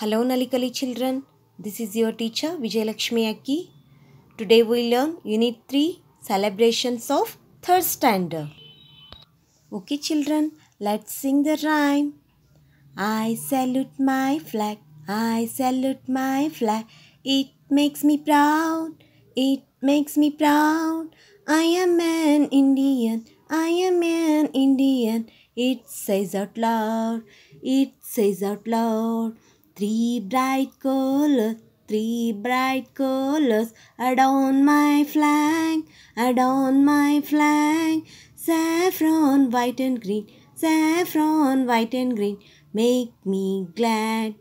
Hello Nalikali children, this is your teacher Vijayalakshmi Aki. Today we learn Unit 3 Celebrations of Third Standard. Okay children, let's sing the rhyme. I salute my flag, I salute my flag. It makes me proud, it makes me proud. I am an Indian, I am an Indian. It says out loud, it says out loud. Three bright colors, three bright colors adorn my flag, adorn my flag. Saffron, white and green, saffron, white and green. Make me glad,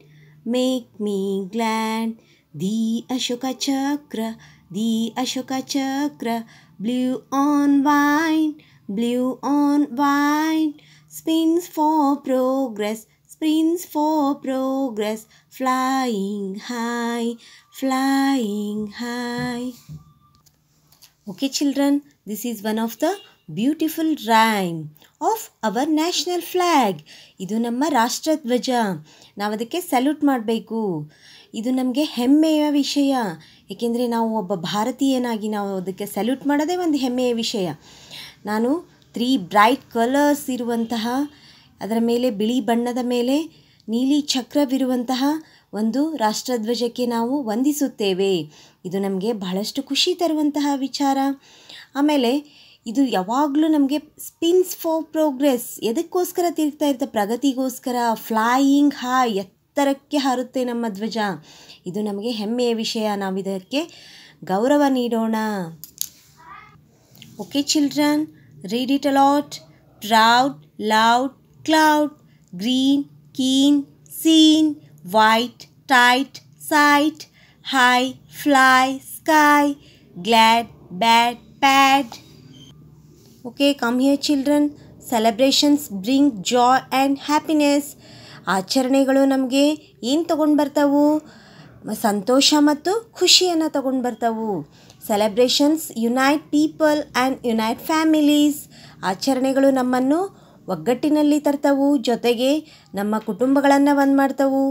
make me glad. The Ashoka Chakra, the Ashoka Chakra. Blue on white, blue on white. Spins for progress, prince for progress flying high flying high okay children this is one of the beautiful ram of our national flag ಇದು ನಮ್ಮ ರಾಷ್ಟ್ರಧ್ವಜ ನಾವು ಅದಕ್ಕೆ salute ಮಾಡಬೇಕು ಇದು ನಮಗೆ ಹೆಮ್ಮೆಯ ವಿಷಯ ಏಕೆಂದರೆ ನಾವು ಒಬ್ಬ ಭಾರತೀಯನಾಗಿ ನಾವು ಅದಕ್ಕೆ ಸಲ್ಯೂಟ್ ಮಾಡೋದೇ ಒಂದು ಹೆಮ್ಮೆಯ ವಿಷಯ ನಾನು ತ್ರೀ ಬ್ರೈಟ್ ಕಲರ್ಸ್ ಇರುವಂತಹ ಅದರ ಮೇಲೆ ಬಿಳಿ ಬಣ್ಣದ ಮೇಲೆ ನೀಲಿ ಚಕ್ರವಿರುವಂತಹ ಒಂದು ರಾಷ್ಟ್ರಧ್ವಜಕ್ಕೆ ನಾವು ವಂದಿಸುತ್ತೇವೆ ಇದು ನಮಗೆ ಬಹಳಷ್ಟು ಖುಷಿ ತರುವಂತಹ ವಿಚಾರ ಆಮೇಲೆ ಇದು ಯಾವಾಗಲೂ ನಮಗೆ ಸ್ಪಿನ್ಸ್ ಫಾರ್ ಪ್ರೋಗ್ರೆಸ್ ಎದಕ್ಕೋಸ್ಕರ ತಿರುಗ್ತಾ ಇರ್ತ ಪ್ರಗತಿಗೋಸ್ಕರ ಫ್ಲಾಯಿಂಗ್ ಹಾ ಎತ್ತರಕ್ಕೆ ಹಾರುತ್ತೆ ನಮ್ಮ ಧ್ವಜ ಇದು ನಮಗೆ ಹೆಮ್ಮೆಯ ವಿಷಯ ನಾವು ಇದಕ್ಕೆ ಗೌರವ ನೀಡೋಣ okay children read it aloud proud loud cloud, green, keen, seen, white, tight, sight, high, fly, sky, glad, bad, pad Okay, come here children. Celebrations bring joy and happiness ಆಚರಣೆಗಳು ನಮಗೆ ಏನು ತೊಗೊಂಡು ಬರ್ತವು ಸಂತೋಷ ಮತ್ತು ಖುಷಿಯನ್ನು ತಗೊಂಡು ಬರ್ತವು celebrations unite people and unite families ಆಚರಣೆಗಳು ನಮ್ಮನ್ನು ಒಗ್ಗಟ್ಟಿನಲ್ಲಿ ತರ್ತವು ಜೊತೆಗೆ ನಮ್ಮ ಕುಟುಂಬಗಳನ್ನು ಒಂದು ಮಾಡ್ತವು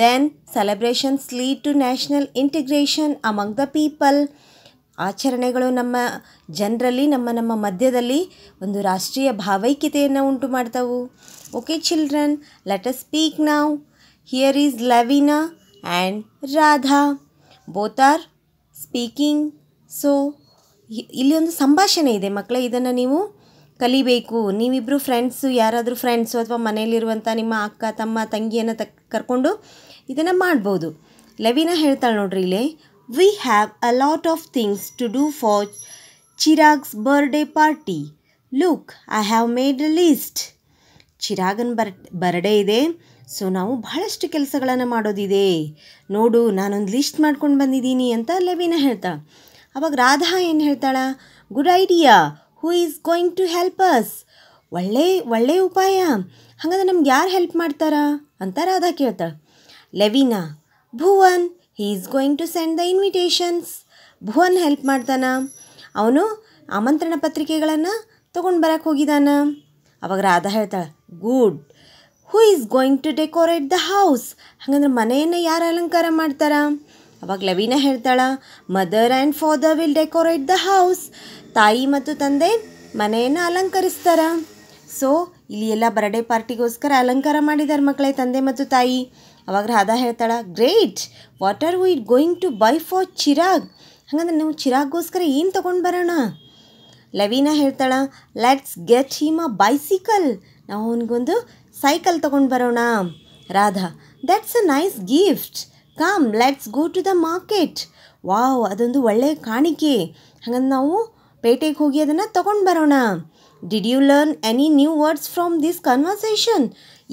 then celebrations lead to national integration among the people ಆಚರಣೆಗಳು ನಮ್ಮ ಜನರಲ್ಲಿ ನಮ್ಮ ನಮ್ಮ ಮಧ್ಯದಲ್ಲಿ ಒಂದು ರಾಷ್ಟ್ರೀಯ ಭಾವೈಕ್ಯತೆಯನ್ನು ಉಂಟು ಮಾಡ್ತವು okay children let us speak ನಾವು here is Lavina and Radha both are speaking so ಇಲ್ಲಿ ಒಂದು ಸಂಭಾಷಣೆ ಇದೆ ಮಕ್ಕಳೇ ಇದನ್ನು ನೀವು ಕಲಿಬೇಕು ನೀವಿಬ್ಬರು ಫ್ರೆಂಡ್ಸು ಯಾರಾದರೂ ಫ್ರೆಂಡ್ಸು ಅಥವಾ ಮನೆಯಲ್ಲಿರುವಂಥ ನಿಮ್ಮ ಅಕ್ಕ ತಮ್ಮ ತಂಗಿಯನ್ನು ತ ಕರ್ಕೊಂಡು ಇದನ್ನು ಮಾಡ್ಬೋದು ಲವಿನ ಹೇಳ್ತಾಳೆ ನೋಡ್ರಿ ಇಲ್ಲಿ we have a lot of things to do for Chirag's birthday party look I have made a list ಚಿರಾಗನ್ ಬರ್ ಬರ್ಡೇ ಇದೆ ಸೊ ನಾವು ಬಹಳಷ್ಟು ಕೆಲಸಗಳನ್ನು ಮಾಡೋದಿದೆ ನೋಡು ನಾನೊಂದು ಲಿಸ್ಟ್ ಮಾಡ್ಕೊಂಡು ಬಂದಿದ್ದೀನಿ ಅಂತ ಲವಿನ ಹೇಳ್ತಾಳೆ ಅವಾಗ ರಾಧಾ ಏನು ಹೇಳ್ತಾಳೆ good idea who is going to help us ಒಳ್ಳೆ ಒಳ್ಳೆಯ ಉಪಾಯ ಹಾಗಾದ್ರೆ ನಮ್ಗೆ ಯಾರು ಹೆಲ್ಪ್ ಮಾಡ್ತಾರಾ ಅಂತ ರಾಧಾ ಕೇಳ್ತಾಳೆ Levina Bhuvan he is going to send the invitations Bhuvan help ಮಾಡ್ತಾನ ಅವನು ಆಮಂತ್ರಣ ಪತ್ರಿಕೆಗಳನ್ನು ತೊಗೊಂಡು ಬರಕ್ಕೆ ಹೋಗಿದ್ದಾನ ಅವಾಗ ರಾಧಾ ಹೇಳ್ತಾಳೆ good who is going to decorate the house ಹಾಗಂದ್ರೆ ಮನೆಯನ್ನು ಯಾರು ಅಲಂಕಾರ ಮಾಡ್ತಾರಾ ಅವಾಗ ಲವೀನಾ ಹೇಳ್ತಾಳ mother and father will decorate the house ತಾಯಿ ಮತ್ತು ತಂದೆ ಮನೆಯನ್ನು ಅಲಂಕರಿಸ್ತಾರ ಸೊ ಇಲ್ಲಿ ಎಲ್ಲ ಬರ್ಡೇ ಪಾರ್ಟಿಗೋಸ್ಕರ ಅಲಂಕಾರ ಮಾಡಿದ್ದಾರೆ ಮಕ್ಕಳೇ ತಂದೆ ಮತ್ತು ತಾಯಿ ಅವಾಗ ರಾಧಾ ಹೇಳ್ತಾಳೆ great what are we going to buy for Chirag ಹಾಗಂದ್ರೆ ನೀವು ಚಿರಾಗ್ಗೋಸ್ಕರ ಏನು ತೊಗೊಂಡು ಬರೋಣ ಲವೀನಾ ಹೇಳ್ತಾಳೆ let's get him a bicycle ನಾವು ಅವನಿಗೊಂದು ಸೈಕಲ್ ತೊಗೊಂಡು ಬರೋಣ Radha that's a nice gift come let's go to the market wow ಅದೊಂದು ಒಳ್ಳೆಯ ಕಾಣಿಕೆ ಹಾಗಂದು ನಾವು ಪೇಟೆಗೆ ಹೋಗಿ ಅದನ್ನು ತಗೊಂಡು ಬರೋಣ did you learn any new words from this conversation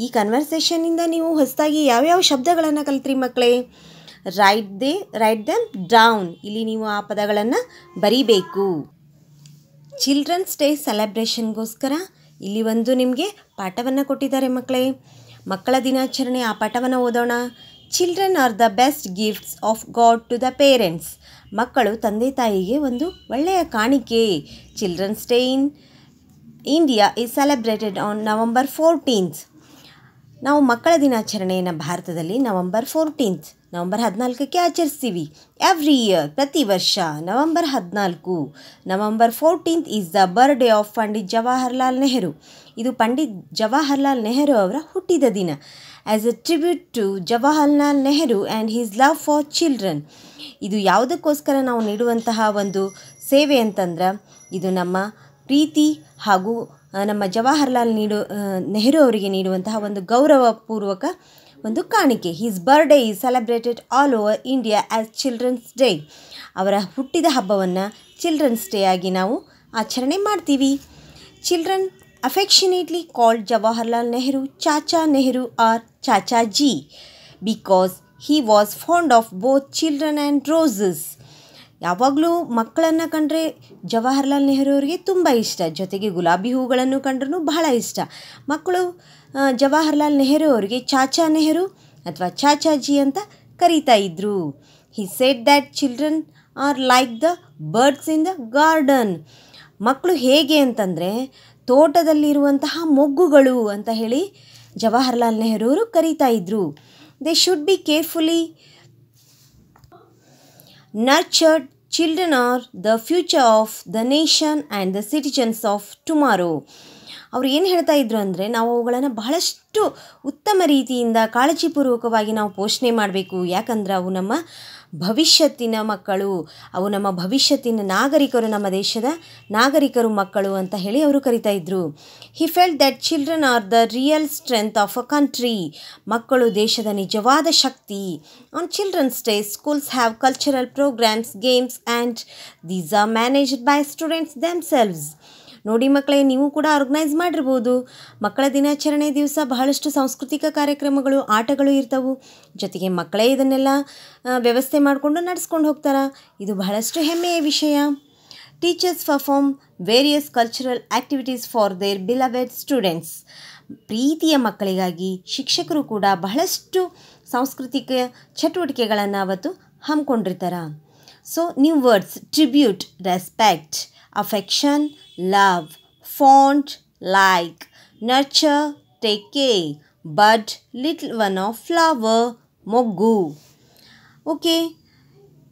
ಈ ಕನ್ವರ್ಸೇಷನಿಂದ ನೀವು ಹೊಸದಾಗಿ ಯಾವ್ಯಾವ ಶಬ್ದಗಳನ್ನು ಕಲಿತ್ರಿ ಮಕ್ಕಳೇ write they write them down ಇಲ್ಲಿ ನೀವು ಆ ಪದಗಳನ್ನು ಬರೀಬೇಕು ಚಿಲ್ಡ್ರನ್ಸ್ ಡೇ ಸೆಲೆಬ್ರೇಷನ್ಗೋಸ್ಕರ ಇಲ್ಲಿ ಒಂದು ನಿಮಗೆ ಪಾಠವನ್ನು ಕೊಟ್ಟಿದ್ದಾರೆ ಮಕ್ಕಳೇ ಮಕ್ಕಳ ದಿನಾಚರಣೆ ಆ ಪಾಠವನ್ನು ಓದೋಣ children are the best gifts of god to the parents ಮಕ್ಕಳು ತಂದೆ ತಾಯಿಗೆ ಒಂದು ಒಳ್ಳೆಯ ಕಾಣಿಕೆ children's day in India is celebrated on November fourteenth ನಾವು ಮಕ್ಕಳ ದಿನಾಚರಣೆಯನ್ನು ಭಾರತದಲ್ಲಿ ನವಂಬರ್ ಫೋರ್ಟೀನ್ತ್ ನವಂಬರ್ ಹದಿನಾಲ್ಕಕ್ಕೆ ಆಚರಿಸ್ತೀವಿ ಎವ್ರಿ ಇಯರ್ ಪ್ರತಿ ವರ್ಷ ನವಂಬರ್ ಹದಿನಾಲ್ಕು November fourteenth is the birthday of Pandit Jawaharlal Nehru ಇದು ಪಂಡಿತ್ ಜವಾಹರ್ಲಾಲ್ ನೆಹರು ಅವರ ಹುಟ್ಟಿದ ದಿನ as a tribute to Jawaharlal Nehru and his love for children ಇದು ಯಾವುದಕ್ಕೋಸ್ಕರ ನಾವು ನೀಡುವಂತಹ ಒಂದು ಸೇವೆ ಅಂತಂದ್ರೆ ಇದು ನಮ್ಮ ಪ್ರೀತಿ ಹಾಗೂ ನಮ್ಮ ಜವಾಹರ್ಲಾಲ್ ನೀಡು ನೆಹರು ಅವರಿಗೆ ನೀಡುವಂತಹ ಒಂದು ಗೌರವಪೂರ್ವಕ ಒಂದು ಕಾಣಿಕೆ his birthday is celebrated all over India as children's day ಅವರ ಹುಟ್ಟಿದ ಹಬ್ಬವನ್ನು ಚಿಲ್ಡ್ರನ್ಸ್ ಡೇ ಆಗಿ ನಾವು ಆಚರಣೆ ಮಾಡ್ತೀವಿ children affectionately called Jawaharlal Nehru Chacha Nehru or Chacha Ji because he was fond of both children and roses. ಯಾವಾಗಲೂ ಮಕ್ಕಳನ್ನು ಕಂಡರೆ ಜವಾಹರ್ಲಾಲ್ ನೆಹರು ಅವರಿಗೆ ತುಂಬ ಇಷ್ಟ ಜೊತೆಗೆ ಗುಲಾಬಿ ಹೂಗಳನ್ನು ಕಂಡ್ರೂ ಬಹಳ ಇಷ್ಟ ಮಕ್ಕಳು ಜವಾಹರ್ಲಾಲ್ ನೆಹರು ಅವರಿಗೆ ಚಾಚಾ ನೆಹರು ಅಥವಾ ಚಾಚಾಜಿ ಅಂತ ಕರೀತಾ ಇದ್ದರು he said that children are like the birds in the garden ಮಕ್ಕಳು ಹೇಗೆ ಅಂತಂದರೆ ತೋಟದಲ್ಲಿರುವಂತಹ ಮೊಗ್ಗುಗಳು ಅಂತ ಹೇಳಿ ಜವಾಹರ್ಲಾಲ್ ಅವರು ಕರೀತಾ ಇದ್ದರು they should be carefully nurtured children are the future of the nation and the citizens of tomorrow ಅವ್ರು ಏನು ಹೇಳ್ತಾ ಇದ್ರು ಅಂದರೆ ನಾವು ಅವುಗಳನ್ನು ಬಹಳಷ್ಟು ಉತ್ತಮ ರೀತಿಯಿಂದ ಕಾಳಜಿಪೂರ್ವಕವಾಗಿ ನಾವು ಪೋಷಣೆ ಮಾಡಬೇಕು ಯಾಕಂದ್ರೆ ಅವು ನಮ್ಮ ಭವಿಷ್ಯತ್ತಿನ ಮಕ್ಕಳು ಅವು ನಮ್ಮ ಭವಿಷ್ಯತ್ತಿನ ನಾಗರಿಕರು ನಮ್ಮ ದೇಶದ ನಾಗರಿಕರು ಮಕ್ಕಳು ಅಂತ ಹೇಳಿ ಅವರು ಕರಿತಾ ಇದ್ದರು he felt that children are the real strength of a country ಮಕ್ಕಳು ದೇಶದ ನಿಜವಾದ ಶಕ್ತಿ on children's day schools have cultural programmes games and these are managed by students themselves ನೋಡಿ ಮಕ್ಕಳೇ ನೀವು ಕೂಡ ಆರ್ಗನೈಸ್ ಮಾಡಿರ್ಬೋದು ಮಕ್ಕಳ ದಿನಾಚರಣೆ ದಿವಸ ಬಹಳಷ್ಟು ಸಾಂಸ್ಕೃತಿಕ ಕಾರ್ಯಕ್ರಮಗಳು ಆಟಗಳು ಇರ್ತವು ಜೊತೆಗೆ ಮಕ್ಕಳೇ ಇದನ್ನೆಲ್ಲ ವ್ಯವಸ್ಥೆ ಮಾಡಿಕೊಂಡು ನಡೆಸ್ಕೊಂಡು ಹೋಗ್ತಾರೆ ಇದು ಬಹಳಷ್ಟು ಹೆಮ್ಮೆಯ ವಿಷಯ teachers perform various cultural activities for their beloved students ಪ್ರೀತಿಯ ಮಕ್ಕಳಿಗಾಗಿ ಶಿಕ್ಷಕರು ಕೂಡ ಬಹಳಷ್ಟು ಸಾಂಸ್ಕೃತಿಕ ಚಟುವಟಿಕೆಗಳನ್ನು ಅವತ್ತು ಹಮ್ಮಿಕೊಂಡಿರ್ತಾರೆ so new words tribute respect affection love, fond, like, nurture, take care, bud, little one of flower, ಮೊಗ್ಗು ಓಕೆ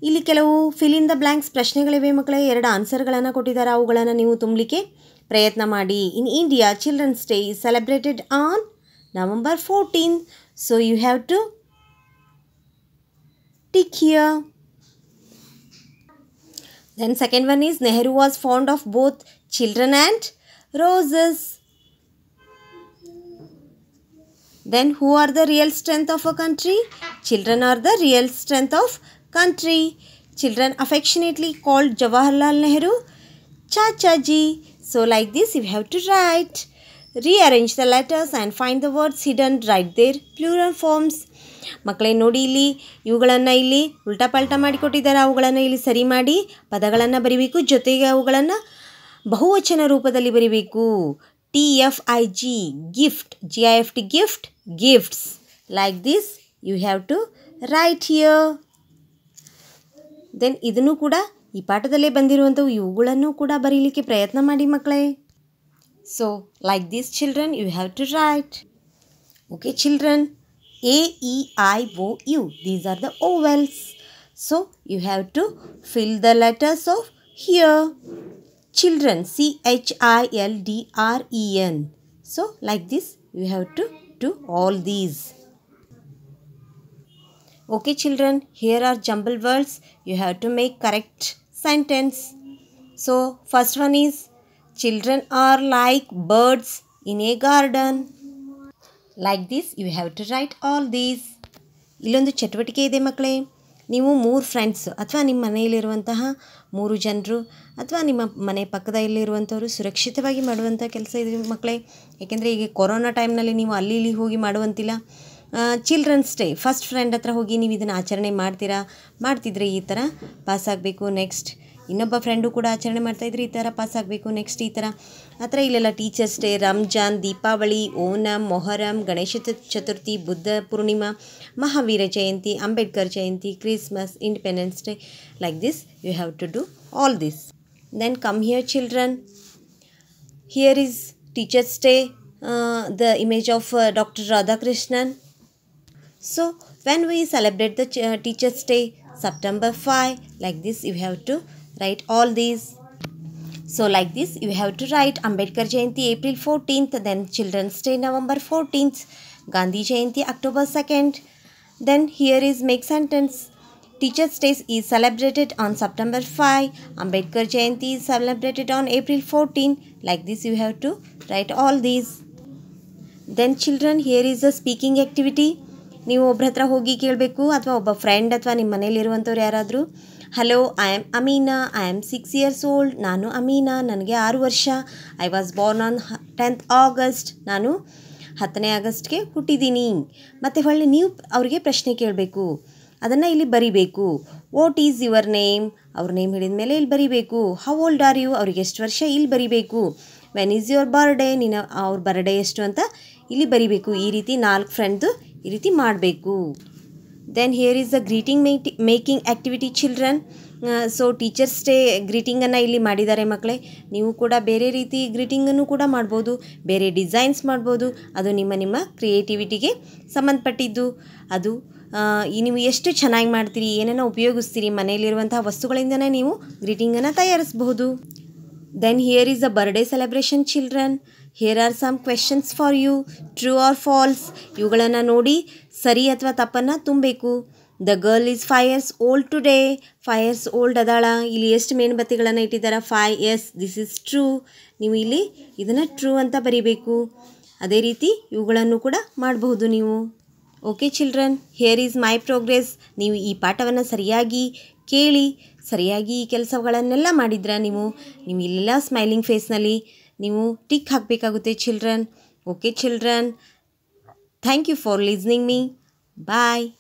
ಇಲ್ಲಿ ಕೆಲವು ಫಿಲಿಂಗ್ ದ ಬ್ಲ್ಯಾಂಕ್ಸ್ ಪ್ರಶ್ನೆಗಳಿವೆ ಮಕ್ಕಳೇ ಎರಡು ಆನ್ಸರ್ಗಳನ್ನು ಕೊಟ್ಟಿದ್ದಾರೆ ಅವುಗಳನ್ನು ನೀವು ತುಂಬಲಿಕ್ಕೆ ಪ್ರಯತ್ನ ಮಾಡಿ in India children's day is celebrated on November fourteen so you have to tick here then second one is Nehru was fond of both children and roses. Then who are the real strength of a country? Children are the real strength of country. Children affectionately called Jawaharlal Nehru, Chacha Ji. So like this you have to write. Rearrange the letters and find the words hidden. Write their plural forms. ಮಕ್ಕಳೇ ನೋಡಿ ಇಲ್ಲಿ ಇವುಗಳನ್ನು ಇಲ್ಲಿ ಉಲ್ಟಾ ಪಲ್ಟಾ ಮಾಡಿಕೊಟ್ಟಿದ್ದಾರೆ ಅವುಗಳನ್ನು ಇಲ್ಲಿ ಸರಿ ಮಾಡಿ ಪದಗಳನ್ನು ಬರೀಬೇಕು ಜೊತೆಗೆ ಅವುಗಳನ್ನು ಬಹುವಚನ ರೂಪದಲ್ಲಿ ಬರೀಬೇಕು T F I G gift G I F T gift gifts like this you have to write here then ಇದನ್ನು ಕೂಡ ಈ ಪಾಠದಲ್ಲೇ ಬಂದಿರುವಂಥವು ಇವುಗಳನ್ನು ಕೂಡ ಬರೀಲಿಕ್ಕೆ ಪ್ರಯತ್ನ ಮಾಡಿ ಮಕ್ಕಳೇ so like this children you have to write okay children A E I O U these are the vowels so you have to fill the letters of here children C H I L D R E N. So like this you have to do all these. Okay children, here are jumble words. You have to make correct sentence. So first one is children are like birds in a garden. Like this you have to write all these. ಇಲ್ಲೊಂದು ಚಟುವಟಿಕೆ ಇದೆ ಮಕ್ಕಳೇ ನೀವು ಮೂರು friends ಅಥವಾ ನಿಮ್ಮ ಮನೆಯಲ್ಲಿರುವಂತಹ ಮೂರು ಜನರು ಅಥವಾ ನಿಮ್ಮ ಮನೆ ಪಕ್ಕದಲ್ಲಿರುವಂಥವರು ಸುರಕ್ಷಿತವಾಗಿ ಮಾಡುವಂಥ ಕೆಲಸ ಇದೆ ಮಕ್ಕಳೇ ಏಕೆಂದರೆ ಈಗ ಕೊರೋನಾ ಟೈಮ್ನಲ್ಲಿ ನೀವು ಅಲ್ಲಿ ಇಲ್ಲಿ ಹೋಗಿ ಮಾಡುವಂತಿಲ್ಲ ಚಿಲ್ಡ್ರನ್ಸ್ ಡೇ ಫಸ್ಟ್ ಫ್ರೆಂಡ್ ಹತ್ರ ಹೋಗಿ ನೀವು ಇದನ್ನು ಆಚರಣೆ ಮಾಡ್ತೀರಾ ಮಾಡ್ತಿದ್ರೆ ಈ ಥರ ಪಾಸ್ ಆಗಬೇಕು ನೆಕ್ಸ್ಟ್ ಇನ್ನೊಬ್ಬ ಫ್ರೆಂಡು ಕೂಡ ಆಚರಣೆ ಮಾಡ್ತಾಯಿದ್ರು ಈ ಥರ ಪಾಸ್ ಆಗಬೇಕು ನೆಕ್ಸ್ಟ್ ಈ ಥರ ಆ ಥರ ಇಲ್ಲೆಲ್ಲ teachers day Ramzan Deepavali Onam Muharram Ganesha Chaturthi Buddha Purnima Mahavira Jayanti Ambedkar Jayanti Christmas independence day like this you have to do all this then come here children here is teachers day the image of doctor Radhakrishnan so when we celebrate the teachers day September five like this you have to write all these so like this you have to write Ambedkar Jayanti April 14th then Children's Day November 14th Gandhi Jayanti October 2nd then here is make sentence Teachers Day is celebrated on September 5 Ambedkar Jayanti is celebrated on April 14 like this you have to write all these then children here is a speaking activity ನೀವು ಒಬ್ಬರ ಹತ್ರ ಹೋಗಿ ಕೇಳಬೇಕು ಅಥವಾ ಒಬ್ಬ friend ಅಥವಾ ನಿಮ್ಮ ಮನೇಲಿರುವಂಥವ್ರು ಯಾರಾದರೂ hello I am Amina I am six years old ನಾನು ಅಮೀನಾ ನನಗೆ ಆರು ವರ್ಷ I was born on tenth August ನಾನು ಹತ್ತನೇ ಆಗಸ್ಟ್ಗೆ ಹುಟ್ಟಿದ್ದೀನಿ ಮತ್ತು ಹೊಳ್ಳಿ ನೀವು ಅವರಿಗೆ ಪ್ರಶ್ನೆ ಕೇಳಬೇಕು ಅದನ್ನು ಇಲ್ಲಿ ಬರಿಬೇಕು ವಾಟ್ ಈಸ್ ಯುವರ್ ನೇಮ್ ಅವ್ರ ನೇಮ್ ಹೇಳಿದ ಮೇಲೆ ಇಲ್ಲಿ ಬರಿಬೇಕು ಹೌ ಓಲ್ಡ್ ಆರ್ ಯು ಅವ್ರಿಗೆ ಎಷ್ಟು ವರ್ಷ ಇಲ್ಲಿ ಬರಿಬೇಕು ವೆನ್ ಈಸ್ ಯುವರ್ ಬರ್ಡೇ ನಿನ್ನ ಅವ್ರ ಬರ್ಡೇ ಎಷ್ಟು ಅಂತ ಇಲ್ಲಿ ಬರಿಬೇಕು ಈ ರೀತಿ ನಾಲ್ಕು ಫ್ರೆಂಡ್ದು ಈ ರೀತಿ ಮಾಡಬೇಕು then here is a greeting ಮೇಟಿ making activity children so teachers day ಗ್ರೀಟಿಂಗನ್ನು ಇಲ್ಲಿ ಮಾಡಿದ್ದಾರೆ ಮಕ್ಕಳೇ ನೀವು ಕೂಡ ಬೇರೆ ರೀತಿ ಗ್ರೀಟಿಂಗನ್ನು ಕೂಡ ಮಾಡ್ಬೋದು ಬೇರೆ ಡಿಸೈನ್ಸ್ ಮಾಡ್ಬೋದು ಅದು ನಿಮ್ಮ ನಿಮ್ಮ ಕ್ರಿಯೇಟಿವಿಟಿಗೆ ಸಂಬಂಧಪಟ್ಟಿದ್ದು ಅದು ನೀವು ಎಷ್ಟು ಚೆನ್ನಾಗಿ ಮಾಡ್ತೀರಿ ಏನೇನು ಉಪಯೋಗಿಸ್ತೀರಿ ಮನೆಯಲ್ಲಿರುವಂತಹ ವಸ್ತುಗಳಿಂದನೇ ನೀವು ಗ್ರೀಟಿಂಗನ್ನು ತಯಾರಿಸ್ಬೋದು then here is a birthday celebration children here are some questions for you true or false ಇವುಗಳನ್ನು ನೋಡಿ ಸರಿ ಅಥವಾ ತಪ್ಪನ್ನು ತುಂಬಬೇಕು the girl is five years old today five years old ಅದಾಳ ಇಲ್ಲಿ ಎಷ್ಟು ಮೇಣಬತ್ತಿಗಳನ್ನು ಇಟ್ಟಿದ್ದಾರೆ five years this is true ನೀವು ಇಲ್ಲಿ ಇದನ್ನು ಟ್ರೂ ಅಂತ ಬರೀಬೇಕು ಅದೇ ರೀತಿ ಇವುಗಳನ್ನು ಕೂಡ ಮಾಡಬಹುದು ನೀವು okay children here is my progress ನೀವು ಈ ಪಾಠವನ್ನು ಸರಿಯಾಗಿ ಕೇಳಿ ಸರಿಯಾಗಿ ಈ ಕೆಲಸಗಳನ್ನೆಲ್ಲ ಮಾಡಿದ್ರ ನೀವು ನೀವು ಇಲ್ಲೆಲ್ಲ ಸ್ಮೈಲಿಂಗ್ ಫೇಸ್ನಲ್ಲಿ नहींकते children okay children thank you for listening me bye